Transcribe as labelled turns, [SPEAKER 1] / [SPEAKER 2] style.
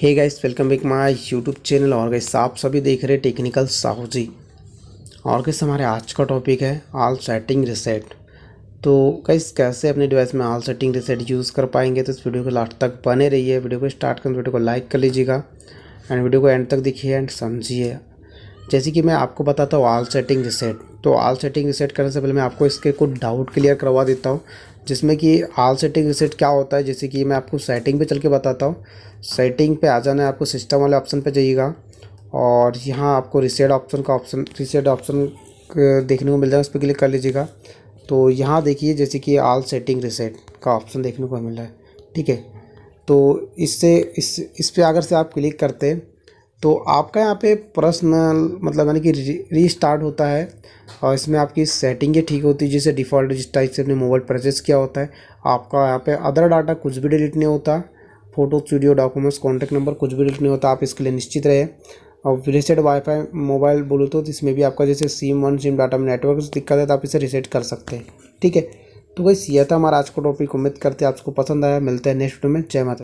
[SPEAKER 1] hey guys welcome back my YouTube channel और guys आप सभी देख रहे टेक्निकल साहू जी और गाइस हमारे आज का टॉपिक है आल सेटिंग रिसेट तो गाइस कैसे अपने डिवाइस में आल सेटिंग रिसेट यूज़ कर पाएंगे तो इस वीडियो को लास्ट तक बने रहिए वीडियो को स्टार्ट कर वीडियो को लाइक कर लीजिएगा एंड वीडियो को एंड तक देखिए एंड समझिए जैसे कि मैं आपको बताता हूँ आल सेटिंग रिसेट तो आल सेटिंग रिसेट करने से पहले मैं आपको इसके कुछ डाउट क्लियर करवा देता हूँ जिसमें कि आल सेटिंग रिसेट क्या होता है जैसे कि मैं आपको सेटिंग पे चल के बताता हूँ सेटिंग पे आ जाना है आपको सिस्टम वाले ऑप्शन पे जाइएगा और यहाँ आपको रिसेट ऑप्शन का ऑप्शन रिसेट ऑप्शन देखने को मिल जाएगा उस पर क्लिक कर लीजिएगा तो यहाँ देखिए जैसे कि आल सेटिंग रिसेट का ऑप्शन देखने को मिल रहा है ठीक है तो इससे इस इस पर अगर से आप क्लिक करते हैं तो आपका यहाँ पे पर्सनल मतलब यानी कि री स्टार्ट होता है और इसमें आपकी सेटिंग ही ठीक होती है जिसे डिफ़ॉल्ट जिस टाइप से अपने मोबाइल परचेस किया होता है आपका यहाँ पे अदर डाटा कुछ भी डिलीट नहीं होता photo studio documents contact number कुछ भी डिलीट नहीं होता आप इसके लिए निश्चित रहे और रिसेट वाईफाई मोबाइल बोलो तो इसमें भी आपका जैसे सिम वन सिम डाटा में नेटवर्क दिक्कत है तो आप इसे रिसेट कर सकते हैं ठीक है तो वही यह था हमारा आज का टॉपिक उम्मीद करते हैं आपको पसंद आया मिलते हैं नेक्स्ट वीडियो में जय माता